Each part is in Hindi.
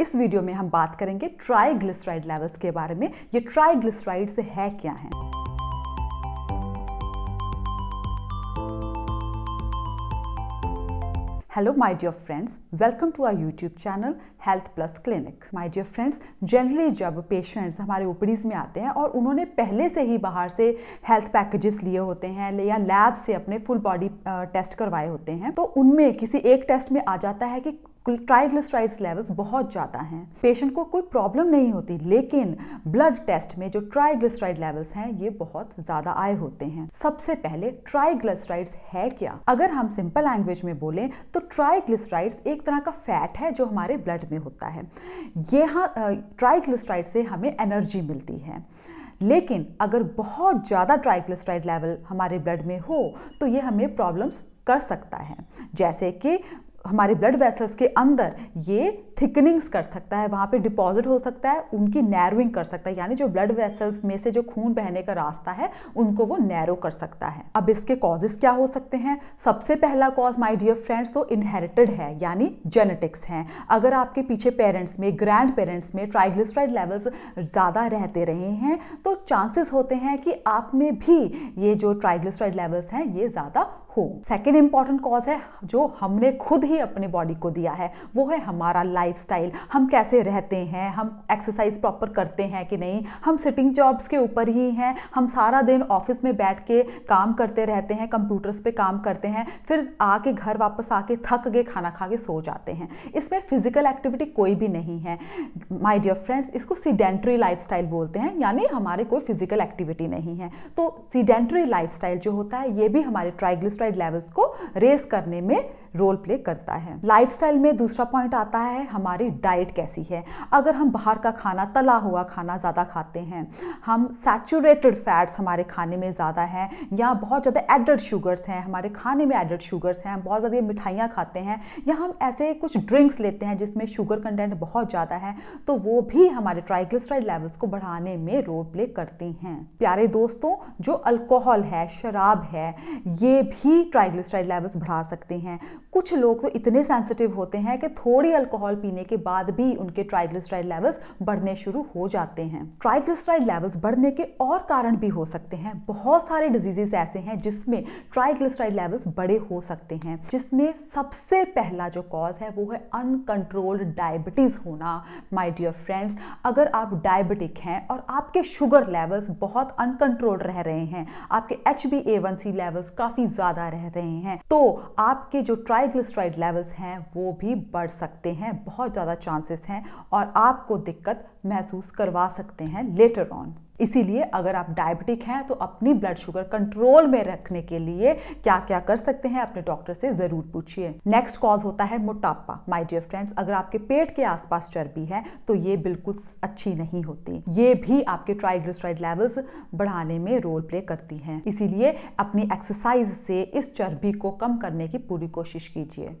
इस वीडियो में हम बात करेंगे ट्राइग्लिसराइड लेवल्स के बारे में ये ट्राइग्लिसराइड्स है क्या है hello my dear friends welcome to our YouTube channel health plus clinic my dear friends generally जब पेशेंट्स हमारे ओपीडीज में आते हैं और उन्होंने पहले से ही बाहर से हेल्थ पैकेजेस लिए होते हैं या लैब से अपने फुल बॉडी टेस्ट करवाए होते हैं तो उनमें किसी एक टेस्ट में आ जाता है कि ट्राइग्लिसराइड्स लेवल्स बहुत ज़्यादा हैं पेशेंट को कोई प्रॉब्लम नहीं होती लेकिन ब्लड टेस्ट में जो ट्राइग्लिसराइड लेवल्स हैं ये बहुत ज़्यादा आए होते हैं सबसे पहले ट्राइग्लिसराइड्स है क्या अगर हम सिंपल लैंग्वेज में बोलें तो ट्राइग्लिसराइड्स एक तरह का फैट है जो हमारे ब्लड में होता है ये हाँ ट्राइग्लिसराइड से हमें एनर्जी मिलती है लेकिन अगर बहुत ज़्यादा ट्राइग्लिसराइड लेवल हमारे ब्लड में हो तो ये हमें प्रॉब्लम्स कर सकता है जैसे कि हमारे ब्लड वेसल्स के अंदर ये थिकनिंग्स कर सकता है वहाँ पे डिपॉजिट हो सकता है उनकी नैरोइंग कर सकता है यानी जो ब्लड वेसल्स में से जो खून बहने का रास्ता है उनको वो नैरो कर सकता है अब इसके कॉजेज क्या हो सकते हैं सबसे पहला कॉज माई डियर फ्रेंड्स तो इनहेरिटेड है यानी जेनेटिक्स हैं अगर आपके पीछे पेरेंट्स में ग्रैंड पेरेंट्स में ट्राइग्लिसराइड लेवल्स ज़्यादा रहते रहे हैं तो चांसेस होते हैं कि आप में भी ये जो ट्राइग्लिसराइड लेवल्स हैं ये ज़्यादा हो सेकेंड इंपॉर्टेंट कॉज है जो हमने खुद ही अपने बॉडी को दिया है वो है हमारा लाइफ स्टाइल हम कैसे रहते हैं हम एक्सरसाइज प्रॉपर करते हैं कि नहीं हम सिटिंग जॉब्स के ऊपर ही हैं हम सारा दिन ऑफिस में बैठ के काम करते रहते हैं कंप्यूटर्स पे काम करते हैं फिर आके घर वापस आके थक गए खाना खा के सो जाते हैं इसमें फिजिकल एक्टिविटी कोई भी नहीं है माय डियर फ्रेंड्स इसको सीडेंट्री लाइफस्टाइल बोलते हैं यानी हमारे कोई फिजिकल एक्टिविटी नहीं है तो सीडेंट्री लाइफस्टाइल जो होता है ये भी हमारे ट्राइग्लिसराइड लेवल्स को रेस करने में रोल प्ले करता है लाइफस्टाइल में दूसरा पॉइंट आता है हमारी डाइट कैसी है अगर हम बाहर का खाना तला हुआ खाना ज़्यादा खाते हैं हम सैचुरेटेड फैट्स हमारे खाने में ज़्यादा हैं या बहुत ज़्यादा एडेड शुगर्स हैं हमारे खाने में एडेड शुगर्स हैं बहुत ज़्यादा मिठाइयाँ खाते हैं या हम ऐसे कुछ ड्रिंक्स लेते हैं जिसमें शुगर कंटेंट बहुत ज़्यादा है तो वो भी हमारे ट्राइग्लिसराइड लेवल्स को बढ़ाने में रोल प्ले करती हैं प्यारे दोस्तों जो अल्कोहल है शराब है ये भी ट्राइग्लिसराइड लेवल्स बढ़ा सकते हैं कुछ लोग तो इतने सेंसिटिव होते हैं कि थोड़ी अल्कोहल पीने के बाद भी उनके ट्राइग्लिसराइड लेवल्स बढ़ने शुरू हो जाते हैं ट्राइग्लिसराइड लेवल्स बढ़ने के और कारण भी हो सकते हैं बहुत सारे डिजीजेस ऐसे हैं जिसमें ट्राइग्लिसराइड लेवल्स बड़े हो सकते हैं जिसमें सबसे पहला जो कॉज है वो है अनकंट्रोल्ड डायबिटीज होना माय डियर फ्रेंड्स अगर आप डायबिटिक हैं और आपके शुगर लेवल्स बहुत अनकंट्रोल्ड रह रहे हैं आपके एच बी लेवल्स काफ़ी ज़्यादा रह रहे हैं तो आपके जो ट्राई ट्राइग्लिसराइड लेवल्स हैं वो भी बढ़ सकते हैं बहुत ज़्यादा चांसेस हैं और आपको दिक्कत महसूस करवा सकते हैं लेटर ऑन इसीलिए अगर आप डायबिटिक हैं तो अपनी ब्लड शुगर कंट्रोल में रखने के लिए क्या क्या कर सकते हैं अपने डॉक्टर से ज़रूर पूछिए नेक्स्ट कॉज होता है मोटापा माई डियर फ्रेंड्स अगर आपके पेट के आसपास चर्बी है तो ये बिल्कुल अच्छी नहीं होती ये भी आपके ट्राइग्लिसराइड लेवल्स बढ़ाने में रोल प्ले करती है इसीलिए अपनी एक्सरसाइज से इस चर्बी को कम करने की पूरी कोशिश कीजिए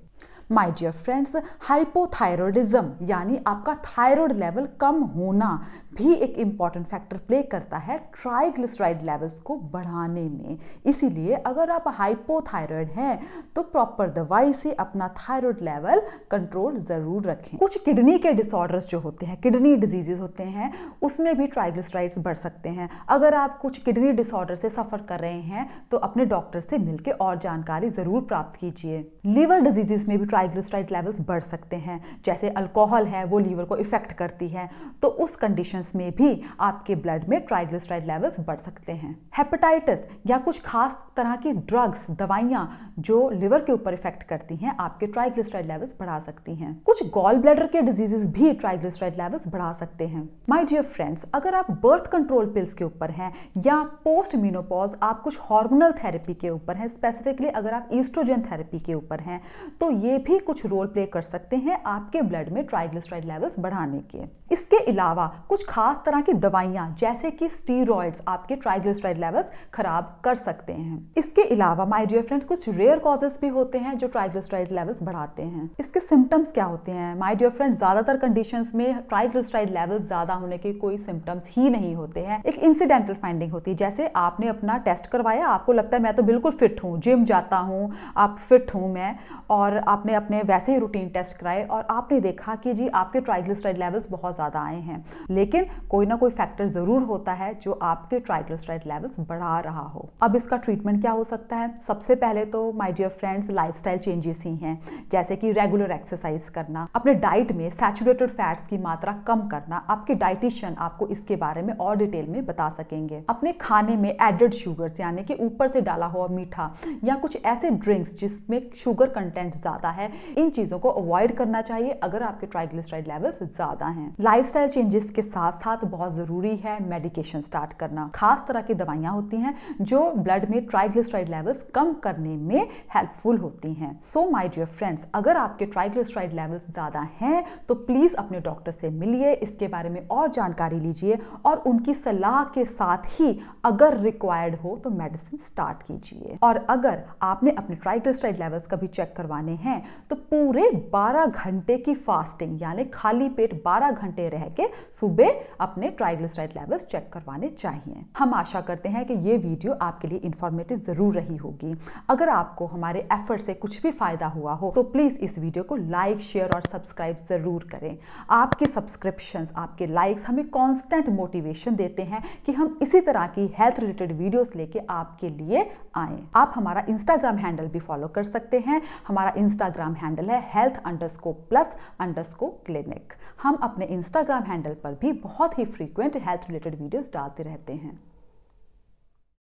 माय डियर फ्रेंड्स हाइपोथायरॉयडिज्म यानी आपका थायराइड लेवल कम होना भी एक इंपॉर्टेंट फैक्टर प्ले करता है ट्राइग्लिसराइड लेवल्स को बढ़ाने में इसीलिए अगर आप हाइपोथायरॉयड हैं तो प्रॉपर दवाई से अपना थायराइड लेवल कंट्रोल ज़रूर रखें कुछ किडनी के डिसऑर्डर्स जो होते हैं किडनी डिजीजेज होते हैं उसमें भी ट्राइग्लिसराइड्स बढ़ सकते हैं अगर आप कुछ किडनी डिसऑर्डर से सफ़र कर रहे हैं तो अपने डॉक्टर से मिलकर और जानकारी ज़रूर प्राप्त कीजिए लीवर डिजीजेस में भी ट्राइग्लिसराइड लेवल्स बढ़ सकते हैं जैसे अल्कोहल है वो लीवर को इफ़ेक्ट करती है तो उस कंडीशंस में भी आपके ब्लड में ट्राइग्लिसराइड लेवल्स बढ़ सकते हैं हेपेटाइटिस या कुछ खास तरह की ड्रग्स दवाइयाँ जो लिवर के ऊपर इफेक्ट करती हैं आपके ट्राइग्लिसराइड लेवल्स बढ़ा सकती हैं कुछ गॉल ब्लैडर के डिजीजेस भी ट्राइग्लिसराइड लेवल्स बढ़ा सकते हैं माय डियर फ्रेंड्स अगर आप बर्थ कंट्रोल पिल्स के ऊपर हैं या पोस्ट मीनोपॉज आप कुछ हार्मोनल थेरेपी के ऊपर हैं स्पेसिफिकली अगर आप ईस्ट्रोजन थेरेपी के ऊपर हैं तो ये भी भी कुछ रोल प्ले कर सकते हैं आपके ब्लड में ट्राइग्लिसराइड लेवल्स बढ़ाने के इसके अलावा कुछ खास तरह की दवाइयाँ जैसे कि स्टीरॉइड्स आपके ट्राइग्लिसराइड लेवल्स खराब कर सकते हैं इसके अलावा माय डियर फ्रेंड्स कुछ रेयर कॉजेस भी होते हैं जो ट्राइग्लिसराइड लेवल्स बढ़ाते हैं इसके सिम्टम्स क्या होते हैं माय डियर फ्रेंड्स ज्यादातर कंडीशन में ट्राइग्लिसराइड लेवल्स ज्यादा होने के कोई सिम्टम्स ही नहीं होते हैं एक इंसिडेंटल फाइंडिंग होती है जैसे आपने अपना टेस्ट करवाया आपको लगता है मैं तो बिल्कुल फिट हूँ जिम जाता हूँ आप फिट हूँ मैं और आपने अपने वैसे ही रूटीन टेस्ट कराए और आपने देखा कि जी आपके ट्राइग्लिसराइड लेवल्स बहुत ज़्यादा आए हैं लेकिन कोई ना कोई फैक्टर ज़रूर होता है जो आपके ट्राइग्लिसराइड लेवल्स बढ़ा रहा हो अब इसका ट्रीटमेंट क्या हो सकता है सबसे पहले तो my dear friends life changes ही हैं जैसे कि रेगुलर एक्सरसाइज करना अपने डाइट में सैचुरेटेड फैट्स की मात्रा कम करना आपके डाइटिशियन आपको इसके बारे में और डिटेल में बता सकेंगे अपने खाने में एडेड शुगर्स यानी कि ऊपर से डाला हुआ मीठा या कुछ ऐसे ड्रिंक्स जिसमें शुगर कंटेंट ज़्यादा है इन चीज़ों को अवॉइड करना चाहिए अगर आपके ट्राइग्लिसराइड लेवल्स ज़्यादा हैं लाइफस्टाइल चेंजेस के साथ साथ बहुत ज़रूरी है मेडिकेशन स्टार्ट करना खास तरह की दवाइयां होती हैं जो ब्लड में ट्राइग्लिसराइड लेवल्स कम करने में हेल्पफुल होती हैं सो माय डियर फ्रेंड्स अगर आपके ट्राइग्लिसराइड लेवल्स ज़्यादा हैं तो प्लीज़ अपने डॉक्टर से मिलिए इसके बारे में और जानकारी लीजिए और उनकी सलाह के साथ ही अगर रिक्वायर्ड हो तो मेडिसिन स्टार्ट कीजिए और अगर आपने अपने ट्राइग्लिसराइड लेवल्स कभी चेक करवाने हैं तो पूरे 12 घंटे की फास्टिंग यानी खाली पेट 12 घंटे रह के सुबह अपने ट्राइग्लिसराइड लेवल्स चेक करवाने चाहिए हम आशा करते हैं कि ये वीडियो आपके लिए इन्फॉर्मेटिव ज़रूर रही होगी अगर आपको हमारे एफर्ट से कुछ भी फ़ायदा हुआ हो तो प्लीज़ इस वीडियो को लाइक शेयर और सब्सक्राइब ज़रूर करें आपके सब्सक्रिप्शन आपके लाइक्स हमें कॉन्स्टेंट मोटिवेशन देते हैं कि हम इसी तरह की हेल्थ रिलेटेड वीडियो लेके आपके लिए आए आप हमारा इंस्टाग्राम हैंडल भी फॉलो कर सकते हैं हमारा इंस्टाग्राम इंस्टाग्राम हैंडल है health underscore plus underscore clinic हम अपने इंस्टाग्राम हैंडल पर भी बहुत ही फ्रीक्वेंट हेल्थ रिलेटेड वीडियोस डालते रहते हैं